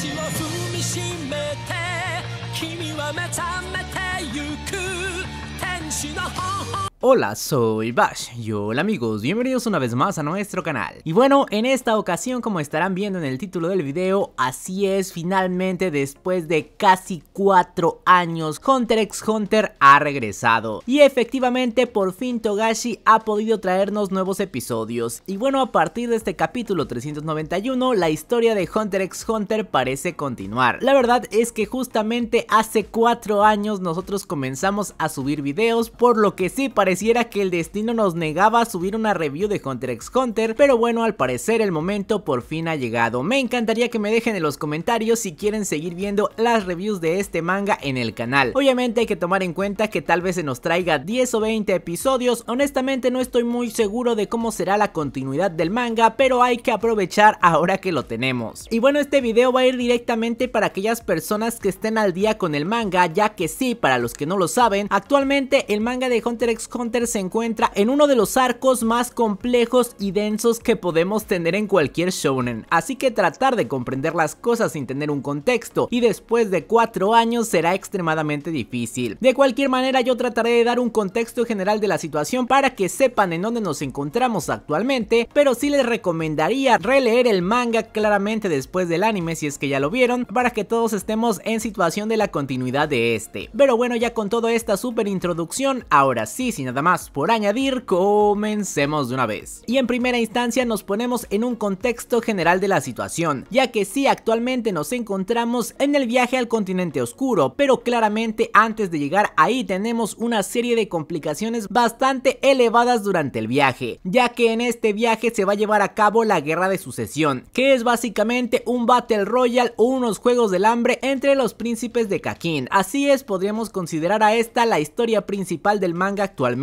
地を踏みしめて君は目覚めてゆく天使の微笑 Hola, soy Bash y hola amigos, bienvenidos una vez más a nuestro canal. Y bueno, en esta ocasión como estarán viendo en el título del video, así es, finalmente después de casi cuatro años, Hunter x Hunter ha regresado. Y efectivamente por fin Togashi ha podido traernos nuevos episodios. Y bueno, a partir de este capítulo 391, la historia de Hunter x Hunter parece continuar. La verdad es que justamente hace cuatro años nosotros comenzamos a subir videos, por lo que sí parece pareciera que el destino nos negaba a subir una review de Hunter x Hunter, pero bueno, al parecer el momento por fin ha llegado. Me encantaría que me dejen en los comentarios si quieren seguir viendo las reviews de este manga en el canal. Obviamente hay que tomar en cuenta que tal vez se nos traiga 10 o 20 episodios, honestamente no estoy muy seguro de cómo será la continuidad del manga, pero hay que aprovechar ahora que lo tenemos. Y bueno, este video va a ir directamente para aquellas personas que estén al día con el manga, ya que sí, para los que no lo saben, actualmente el manga de Hunter x Hunter se encuentra en uno de los arcos más complejos y densos que podemos tener en cualquier shounen, así que tratar de comprender las cosas sin tener un contexto y después de cuatro años será extremadamente difícil. De cualquier manera yo trataré de dar un contexto general de la situación para que sepan en dónde nos encontramos actualmente, pero sí les recomendaría releer el manga claramente después del anime si es que ya lo vieron, para que todos estemos en situación de la continuidad de este. Pero bueno, ya con toda esta super introducción, ahora sí, sin nada más por añadir, comencemos de una vez. Y en primera instancia nos ponemos en un contexto general de la situación, ya que sí actualmente nos encontramos en el viaje al continente oscuro, pero claramente antes de llegar ahí tenemos una serie de complicaciones bastante elevadas durante el viaje, ya que en este viaje se va a llevar a cabo la guerra de sucesión, que es básicamente un Battle royal o unos juegos del hambre entre los príncipes de Kakin, así es podríamos considerar a esta la historia principal del manga actualmente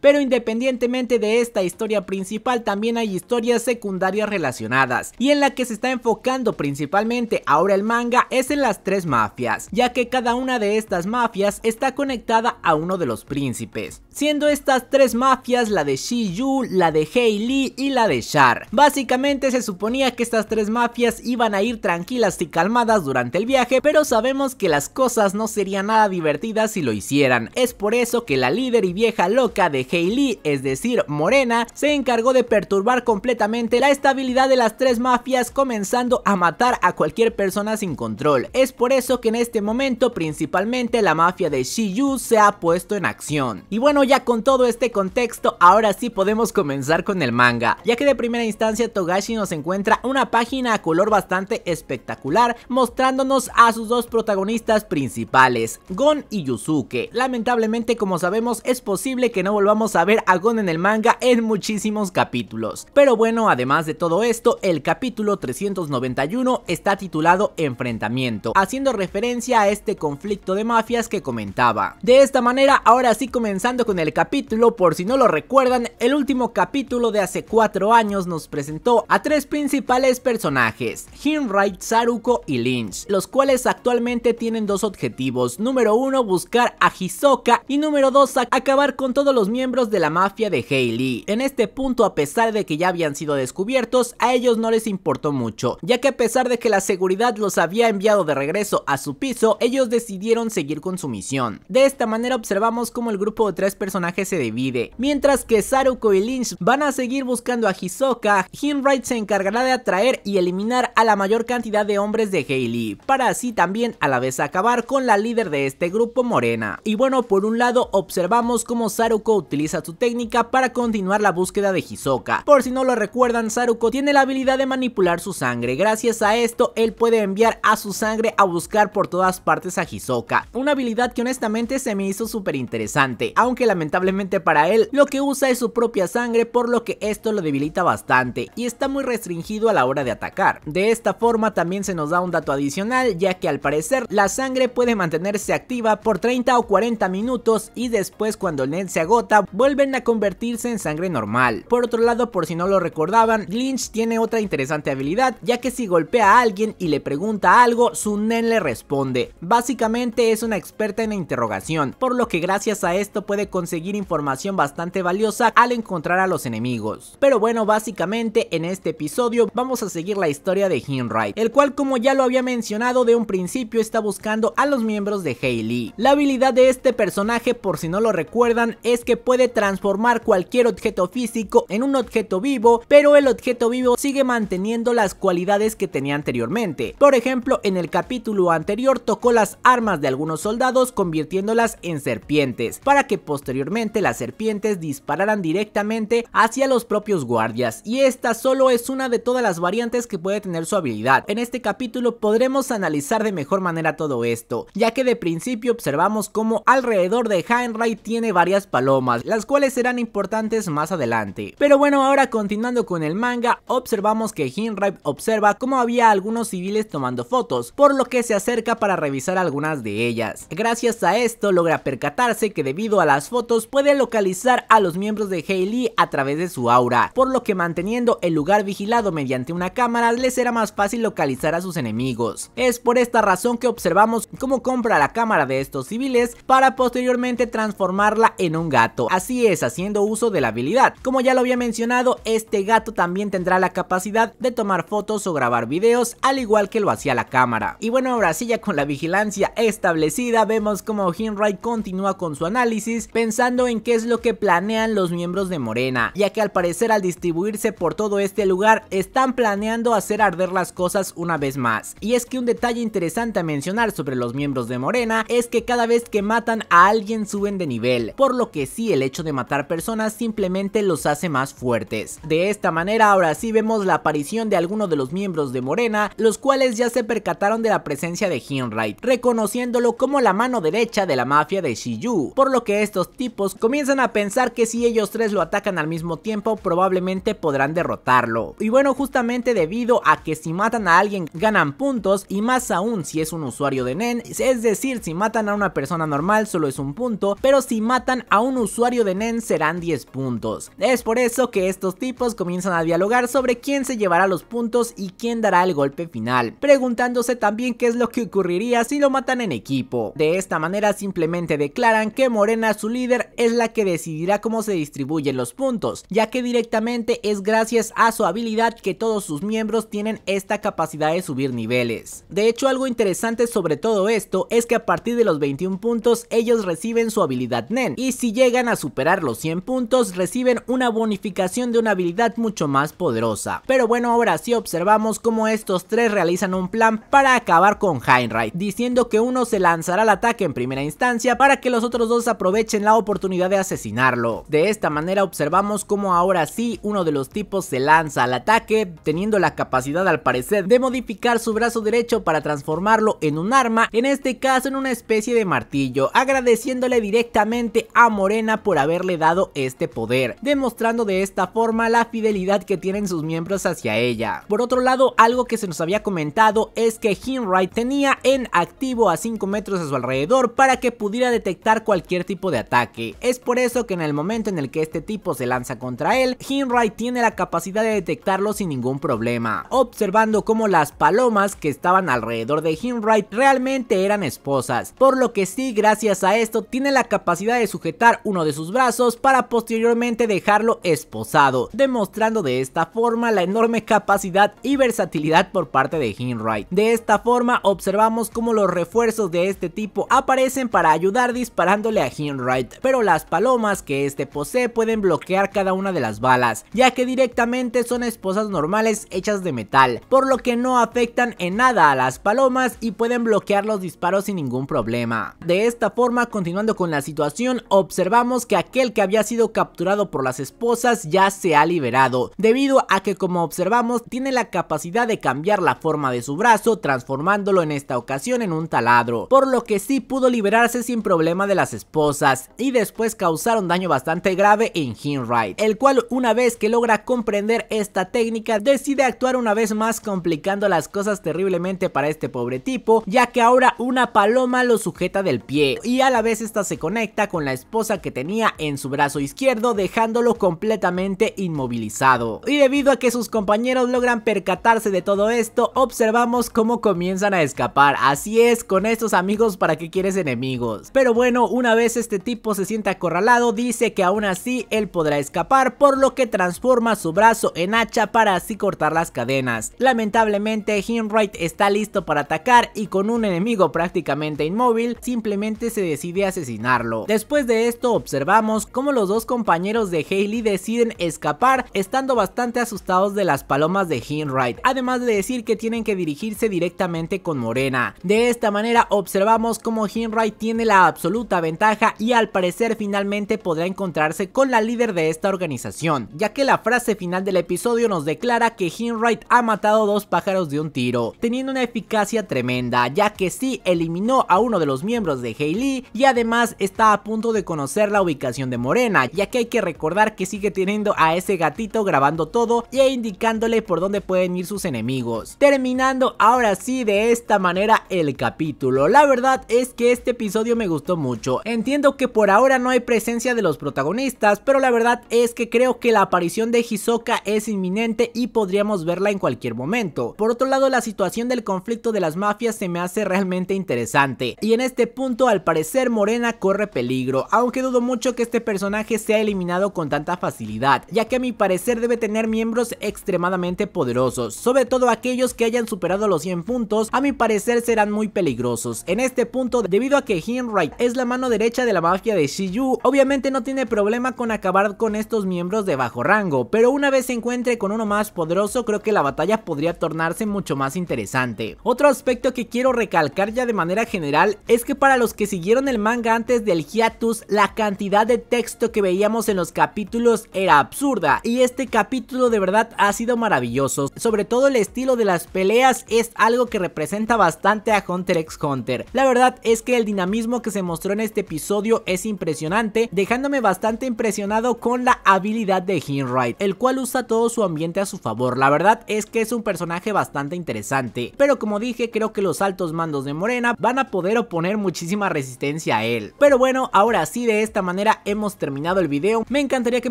pero independientemente de esta historia principal, también hay historias secundarias relacionadas, y en la que se está enfocando principalmente ahora el manga es en las tres mafias, ya que cada una de estas mafias está conectada a uno de los príncipes, siendo estas tres mafias la de Yu, la de Hei Li y la de Shar. Básicamente se suponía que estas tres mafias iban a ir tranquilas y calmadas durante el viaje, pero sabemos que las cosas no serían nada divertidas si lo hicieran. Es por eso que la líder y vieja de Heili es decir, Morena, se encargó de perturbar completamente la estabilidad de las tres mafias comenzando a matar a cualquier persona sin control. Es por eso que en este momento principalmente la mafia de Shiyu se ha puesto en acción. Y bueno, ya con todo este contexto, ahora sí podemos comenzar con el manga, ya que de primera instancia Togashi nos encuentra una página a color bastante espectacular mostrándonos a sus dos protagonistas principales, Gon y Yusuke. Lamentablemente como sabemos es posible que no volvamos a ver a Gon en el manga en muchísimos capítulos. Pero bueno, además de todo esto, el capítulo 391 está titulado Enfrentamiento, haciendo referencia a este conflicto de mafias que comentaba. De esta manera, ahora sí comenzando con el capítulo, por si no lo recuerdan, el último capítulo de hace cuatro años nos presentó a tres principales personajes, Hinright, Saruko y Lynch, los cuales actualmente tienen dos objetivos, número uno buscar a Hisoka y número dos acabar con todos los miembros de la mafia de Hailey. En este punto, a pesar de que ya habían sido descubiertos, a ellos no les importó mucho, ya que a pesar de que la seguridad los había enviado de regreso a su piso, ellos decidieron seguir con su misión. De esta manera observamos cómo el grupo de tres personajes se divide, mientras que Saruko y Lynch van a seguir buscando a Hisoka, Hinright se encargará de atraer y eliminar a la mayor cantidad de hombres de Hailey, para así también a la vez acabar con la líder de este grupo morena. Y bueno, por un lado observamos cómo Saruko utiliza su técnica para continuar la búsqueda de Hisoka. Por si no lo recuerdan, Saruko tiene la habilidad de manipular su sangre. Gracias a esto, él puede enviar a su sangre a buscar por todas partes a Hisoka. Una habilidad que honestamente se me hizo súper interesante, aunque lamentablemente para él, lo que usa es su propia sangre, por lo que esto lo debilita bastante y está muy restringido a la hora de atacar. De esta forma también se nos da un dato adicional, ya que al parecer la sangre puede mantenerse activa por 30 o 40 minutos y después cuando el se agota, vuelven a convertirse en sangre normal. Por otro lado, por si no lo recordaban, Lynch tiene otra interesante habilidad, ya que si golpea a alguien y le pregunta algo, su nen le responde. Básicamente es una experta en interrogación, por lo que gracias a esto puede conseguir información bastante valiosa al encontrar a los enemigos. Pero bueno, básicamente en este episodio vamos a seguir la historia de Hinright, el cual como ya lo había mencionado de un principio está buscando a los miembros de Hayley. La habilidad de este personaje, por si no lo recuerdan, es que puede transformar cualquier objeto físico en un objeto vivo, pero el objeto vivo sigue manteniendo las cualidades que tenía anteriormente. Por ejemplo, en el capítulo anterior tocó las armas de algunos soldados convirtiéndolas en serpientes, para que posteriormente las serpientes dispararan directamente hacia los propios guardias, y esta solo es una de todas las variantes que puede tener su habilidad. En este capítulo podremos analizar de mejor manera todo esto, ya que de principio observamos cómo alrededor de Heinrich tiene varias palomas, las cuales serán importantes más adelante. Pero bueno, ahora continuando con el manga, observamos que Hinripe observa cómo había algunos civiles tomando fotos, por lo que se acerca para revisar algunas de ellas. Gracias a esto logra percatarse que debido a las fotos puede localizar a los miembros de Hailey a través de su aura, por lo que manteniendo el lugar vigilado mediante una cámara les será más fácil localizar a sus enemigos. Es por esta razón que observamos cómo compra la cámara de estos civiles para posteriormente transformarla en un un gato. Así es, haciendo uso de la habilidad. Como ya lo había mencionado, este gato también tendrá la capacidad de tomar fotos o grabar videos, al igual que lo hacía la cámara. Y bueno, ahora sí ya con la vigilancia establecida, vemos como Hinright continúa con su análisis, pensando en qué es lo que planean los miembros de Morena, ya que al parecer al distribuirse por todo este lugar, están planeando hacer arder las cosas una vez más. Y es que un detalle interesante a mencionar sobre los miembros de Morena, es que cada vez que matan a alguien suben de nivel, por lo que sí, el hecho de matar personas simplemente los hace más fuertes. De esta manera ahora sí vemos la aparición de algunos de los miembros de Morena, los cuales ya se percataron de la presencia de Hinright, reconociéndolo como la mano derecha de la mafia de Shiyu, por lo que estos tipos comienzan a pensar que si ellos tres lo atacan al mismo tiempo probablemente podrán derrotarlo. Y bueno, justamente debido a que si matan a alguien ganan puntos y más aún si es un usuario de NEN, es decir, si matan a una persona normal solo es un punto, pero si matan a un usuario de Nen e serán 10 puntos. Es por eso que estos tipos comienzan a dialogar sobre quién se llevará los puntos y quién dará el golpe final, preguntándose también qué es lo que ocurriría si lo matan en equipo. De esta manera simplemente declaran que Morena, su líder, es la que decidirá cómo se distribuyen los puntos, ya que directamente es gracias a su habilidad que todos sus miembros tienen esta capacidad de subir niveles. De hecho, algo interesante sobre todo esto es que a partir de los 21 puntos ellos reciben su habilidad Nen, e y si llegan a superar los 100 puntos reciben una bonificación de una habilidad mucho más poderosa. Pero bueno, ahora sí observamos cómo estos tres realizan un plan para acabar con Heinrich, diciendo que uno se lanzará al ataque en primera instancia para que los otros dos aprovechen la oportunidad de asesinarlo. De esta manera observamos cómo ahora sí uno de los tipos se lanza al ataque, teniendo la capacidad al parecer de modificar su brazo derecho para transformarlo en un arma, en este caso en una especie de martillo, agradeciéndole directamente a Morena por haberle dado este poder, demostrando de esta forma la fidelidad que tienen sus miembros hacia ella. Por otro lado, algo que se nos había comentado es que Hinright tenía en activo a 5 metros a su alrededor para que pudiera detectar cualquier tipo de ataque. Es por eso que en el momento en el que este tipo se lanza contra él, Hinright tiene la capacidad de detectarlo sin ningún problema, observando cómo las palomas que estaban alrededor de Hinright realmente eran esposas, por lo que sí, gracias a esto, tiene la capacidad de sujetar uno de sus brazos para posteriormente dejarlo esposado, demostrando de esta forma la enorme capacidad y versatilidad por parte de Hinright. De esta forma observamos cómo los refuerzos de este tipo aparecen para ayudar disparándole a Hinright, pero las palomas que este posee pueden bloquear cada una de las balas, ya que directamente son esposas normales hechas de metal, por lo que no afectan en nada a las palomas y pueden bloquear los disparos sin ningún problema. De esta forma, continuando con la situación, observamos que aquel que había sido capturado por las esposas ya se ha liberado, debido a que como observamos tiene la capacidad de cambiar la forma de su brazo transformándolo en esta ocasión en un taladro, por lo que sí pudo liberarse sin problema de las esposas y después un daño bastante grave en Hinride el cual una vez que logra comprender esta técnica decide actuar una vez más complicando las cosas terriblemente para este pobre tipo, ya que ahora una paloma lo sujeta del pie y a la vez esta se conecta con la esposa que tenía en su brazo izquierdo dejándolo completamente inmovilizado. Y debido a que sus compañeros logran percatarse de todo esto, observamos cómo comienzan a escapar. Así es, con estos amigos para que quieres enemigos. Pero bueno, una vez este tipo se siente acorralado, dice que aún así él podrá escapar, por lo que transforma su brazo en hacha para así cortar las cadenas. Lamentablemente, Hinwright está listo para atacar y con un enemigo prácticamente inmóvil, simplemente se decide asesinarlo. Después de esto observamos cómo los dos compañeros de Hailey deciden escapar estando bastante asustados de las palomas de Hinright, además de decir que tienen que dirigirse directamente con Morena. De esta manera observamos cómo Hinright tiene la absoluta ventaja y al parecer finalmente podrá encontrarse con la líder de esta organización, ya que la frase final del episodio nos declara que Hinright ha matado dos pájaros de un tiro, teniendo una eficacia tremenda, ya que sí eliminó a uno de los miembros de Hailey y además está a punto de conocer la ubicación de Morena, ya que hay que recordar que sigue teniendo a ese gatito grabando todo e indicándole por dónde pueden ir sus enemigos. Terminando ahora sí de esta manera el capítulo, la verdad es que este episodio me gustó mucho, entiendo que por ahora no hay presencia de los protagonistas, pero la verdad es que creo que la aparición de Hisoka es inminente y podríamos verla en cualquier momento. Por otro lado la situación del conflicto de las mafias se me hace realmente interesante y en este punto al parecer Morena corre peligro, que dudo mucho que este personaje sea eliminado con tanta facilidad, ya que a mi parecer debe tener miembros extremadamente poderosos, sobre todo aquellos que hayan superado los 100 puntos, a mi parecer serán muy peligrosos. En este punto, debido a que Hinright es la mano derecha de la mafia de Shiyu, obviamente no tiene problema con acabar con estos miembros de bajo rango, pero una vez se encuentre con uno más poderoso, creo que la batalla podría tornarse mucho más interesante. Otro aspecto que quiero recalcar ya de manera general es que para los que siguieron el manga antes del hiatus, la cantidad de texto que veíamos en los capítulos era absurda y este capítulo de verdad ha sido maravilloso. Sobre todo el estilo de las peleas es algo que representa bastante a Hunter x Hunter. La verdad es que el dinamismo que se mostró en este episodio es impresionante, dejándome bastante impresionado con la habilidad de Hinright, el cual usa todo su ambiente a su favor. La verdad es que es un personaje bastante interesante, pero como dije creo que los altos mandos de Morena van a poder oponer muchísima resistencia a él. Pero bueno, ahora sí de esta manera hemos terminado el video. Me encantaría que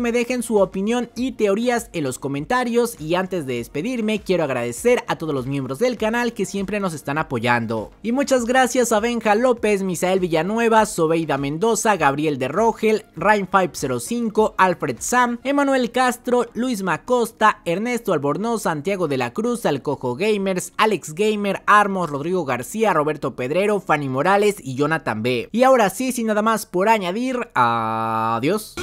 me dejen su opinión y teorías en los comentarios y antes de despedirme quiero agradecer a todos los miembros del canal que siempre nos están apoyando. Y muchas gracias a Benja López, Misael Villanueva, Sobeida Mendoza, Gabriel de Rogel, Rain505, Alfred Sam, Emanuel Castro, Luis Macosta, Ernesto Albornoz, Santiago de la Cruz, Alcojo Gamers, Alex Gamer, Armos, Rodrigo García, Roberto Pedrero, Fanny Morales y Jonathan B. Y ahora sí, sin nada más por añadir, a Adiós.